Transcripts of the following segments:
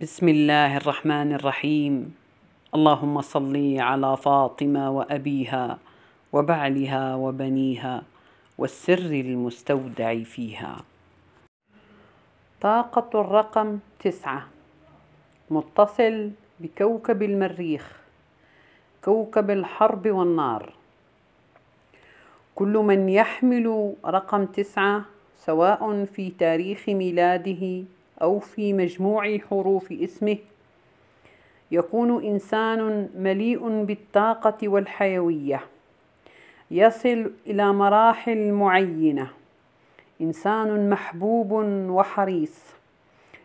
بسم الله الرحمن الرحيم اللهم صل على فاطمه وابيها وبعلها وبنيها والسر المستودع فيها طاقه الرقم تسعه متصل بكوكب المريخ كوكب الحرب والنار كل من يحمل رقم تسعه سواء في تاريخ ميلاده أو في مجموع حروف اسمه يكون إنسان مليء بالطاقة والحيوية يصل إلى مراحل معينة إنسان محبوب وحريص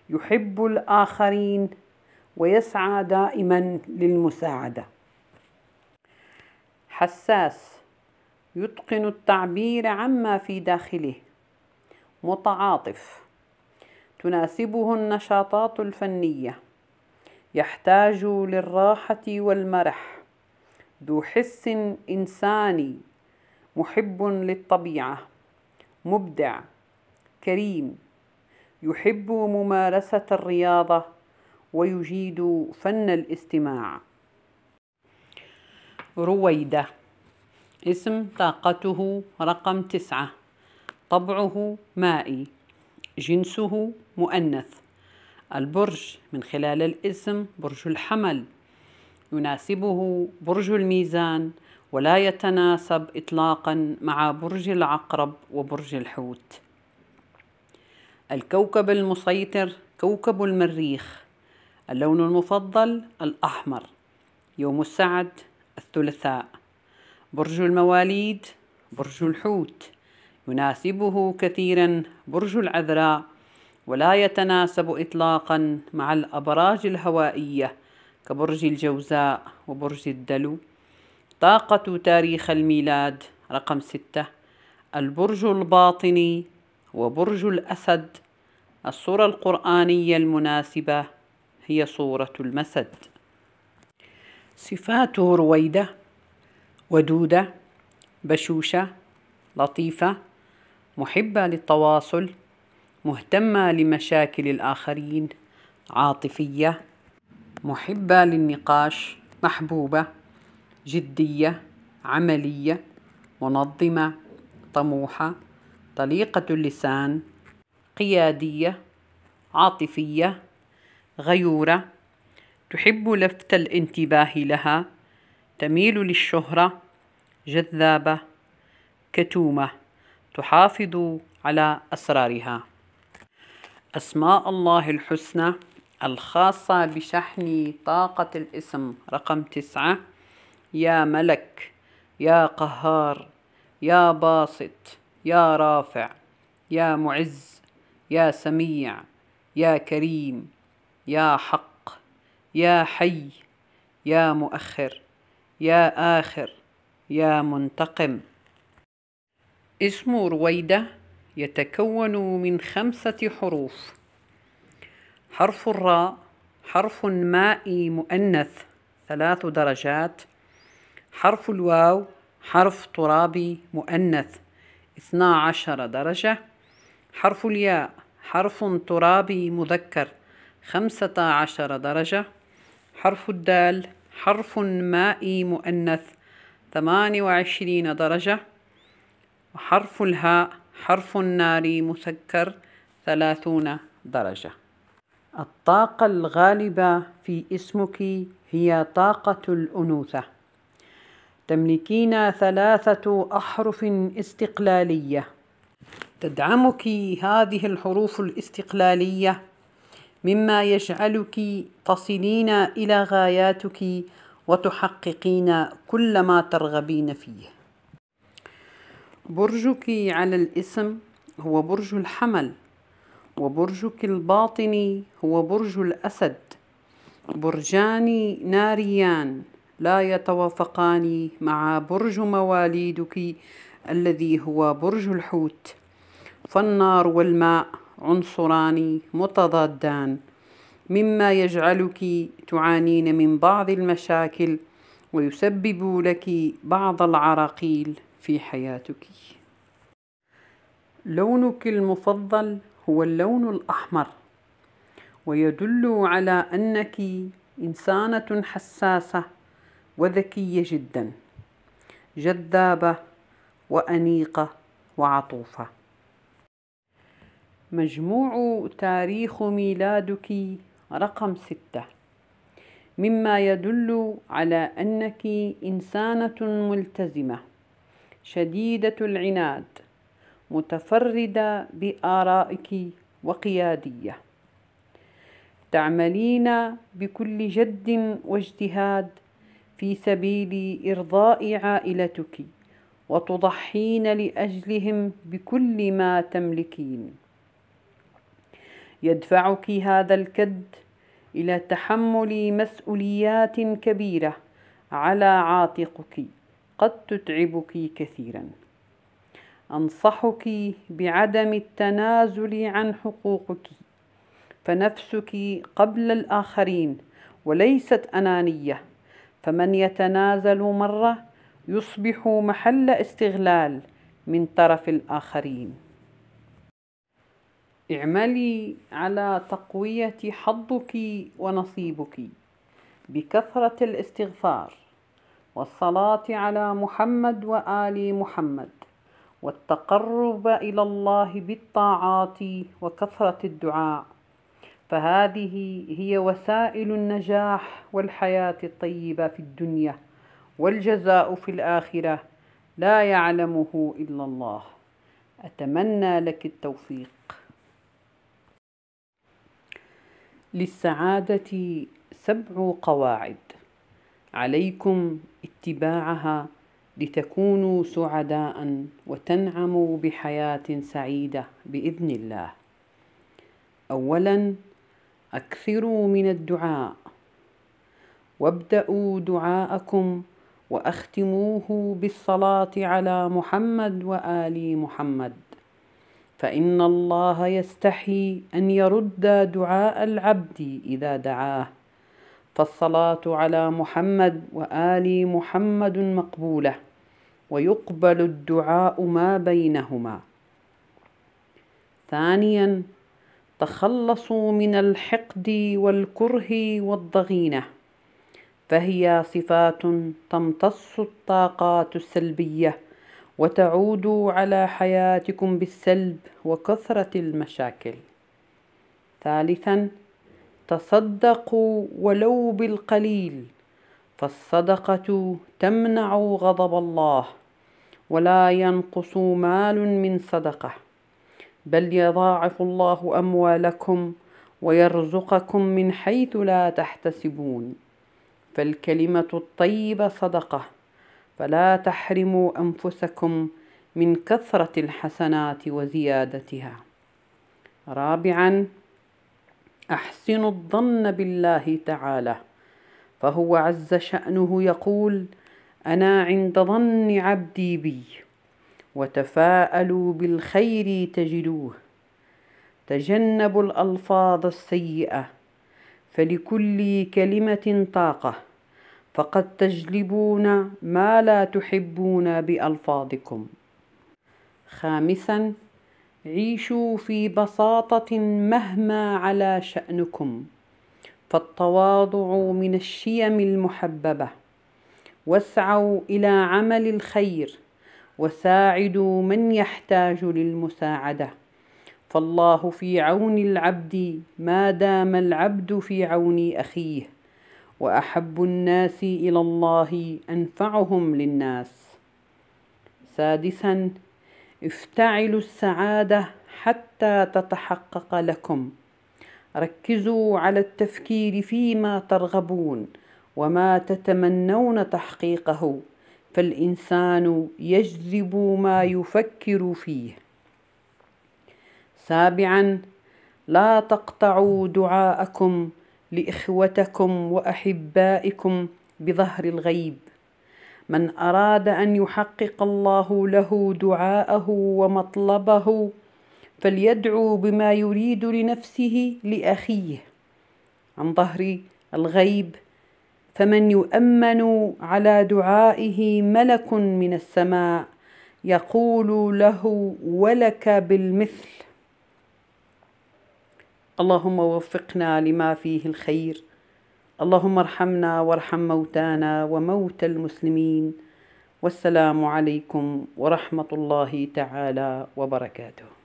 يحب الآخرين ويسعى دائما للمساعدة حساس يتقن التعبير عما في داخله متعاطف تناسبه النشاطات الفنية يحتاج للراحة والمرح ذو حس إنساني محب للطبيعة مبدع كريم يحب ممارسة الرياضة ويجيد فن الاستماع رويدة اسم طاقته رقم تسعة طبعه مائي جنسه مؤنث البرج من خلال الاسم برج الحمل يناسبه برج الميزان ولا يتناسب اطلاقا مع برج العقرب وبرج الحوت الكوكب المسيطر كوكب المريخ اللون المفضل الاحمر يوم السعد الثلاثاء برج المواليد برج الحوت يناسبه كثيرا برج العذراء ولا يتناسب إطلاقا مع الأبراج الهوائية كبرج الجوزاء وبرج الدلو طاقة تاريخ الميلاد رقم ستة البرج الباطني وبرج الأسد الصورة القرآنية المناسبة هي صورة المسد صفاته رويدة ودودة بشوشة لطيفة محبة للتواصل مهتمة لمشاكل الآخرين عاطفية محبة للنقاش محبوبة جدية عملية منظمة طموحة طليقة اللسان قيادية عاطفية غيورة تحب لفت الانتباه لها تميل للشهرة جذابة كتومه تحافظ على أسرارها أسماء الله الحسنى الخاصة بشحن طاقة الاسم رقم تسعة يا ملك يا قهار يا باسط يا رافع يا معز يا سميع يا كريم يا حق يا حي يا مؤخر يا آخر يا منتقم اسم رويدة يتكون من خمسة حروف حرف الراء حرف مائي مؤنث ثلاث درجات حرف الواو حرف ترابي مؤنث اثنا عشر درجة حرف الياء حرف ترابي مذكر خمسة عشر درجة حرف الدال حرف مائي مؤنث ثمان وعشرين درجة حرف الهاء حرف النار مسكر ثلاثون درجة الطاقة الغالبة في اسمك هي طاقة الأنوثة تملكين ثلاثة أحرف استقلالية تدعمك هذه الحروف الاستقلالية مما يجعلك تصلين إلى غاياتك وتحققين كل ما ترغبين فيه برجك على الاسم هو برج الحمل وبرجك الباطني هو برج الأسد برجان ناريان لا يتوافقان مع برج مواليدك الذي هو برج الحوت فالنار والماء عنصران متضادان مما يجعلك تعانين من بعض المشاكل ويسبب لك بعض العراقيل في حياتك لونك المفضل هو اللون الأحمر ويدل على أنك إنسانة حساسة وذكية جدا جذابة وأنيقة وعطوفة مجموع تاريخ ميلادك رقم ستة مما يدل على أنك إنسانة ملتزمة شديدة العناد متفردة بآرائك وقيادية تعملين بكل جد واجتهاد في سبيل إرضاء عائلتك وتضحين لأجلهم بكل ما تملكين يدفعك هذا الكد إلى تحمل مسؤوليات كبيرة على عاتقك قد تتعبك كثيرا انصحك بعدم التنازل عن حقوقك فنفسك قبل الاخرين وليست انانيه فمن يتنازل مره يصبح محل استغلال من طرف الاخرين اعملي على تقويه حظك ونصيبك بكثره الاستغفار والصلاة على محمد وآل محمد والتقرب إلى الله بالطاعات وكثرة الدعاء فهذه هي وسائل النجاح والحياة الطيبة في الدنيا والجزاء في الآخرة لا يعلمه إلا الله أتمنى لك التوفيق للسعادة سبع قواعد عليكم اتباعها لتكونوا سعداء وتنعموا بحياه سعيده باذن الله اولا اكثروا من الدعاء وابداوا دعاءكم واختموه بالصلاه على محمد وال محمد فان الله يستحي ان يرد دعاء العبد اذا دعاه فالصلاة على محمد وآل محمد مقبولة ويقبل الدعاء ما بينهما ثانيا تخلصوا من الحقد والكره والضغينه فهي صفات تمتص الطاقات السلبيه وتعود على حياتكم بالسلب وكثره المشاكل ثالثا تصدقوا ولو بالقليل فالصدقه تمنع غضب الله ولا ينقص مال من صدقه بل يضاعف الله اموالكم ويرزقكم من حيث لا تحتسبون فالكلمه الطيبه صدقه فلا تحرموا انفسكم من كثره الحسنات وزيادتها رابعا احسنوا الظن بالله تعالى فهو عز شانه يقول انا عند ظن عبدي بي وتفاءلوا بالخير تجدوه تجنبوا الالفاظ السيئه فلكل كلمه طاقه فقد تجلبون ما لا تحبون بالفاظكم خامسا عيشوا في بساطه مهما على شانكم فالتواضع من الشيم المحببه واسعوا الى عمل الخير وساعدوا من يحتاج للمساعده فالله في عون العبد ما دام العبد في عون اخيه واحب الناس الى الله انفعهم للناس سادسا افتعلوا السعادة حتى تتحقق لكم ركزوا على التفكير فيما ترغبون وما تتمنون تحقيقه فالإنسان يجذب ما يفكر فيه سابعا لا تقطعوا دعاءكم لإخوتكم وأحبائكم بظهر الغيب من أراد أن يحقق الله له دعاءه ومطلبه فليدعو بما يريد لنفسه لأخيه عن ظهر الغيب فمن يؤمن على دعائه ملك من السماء يقول له ولك بالمثل اللهم وفقنا لما فيه الخير اللهم ارحمنا وارحم موتانا وموتى المسلمين والسلام عليكم ورحمه الله تعالى وبركاته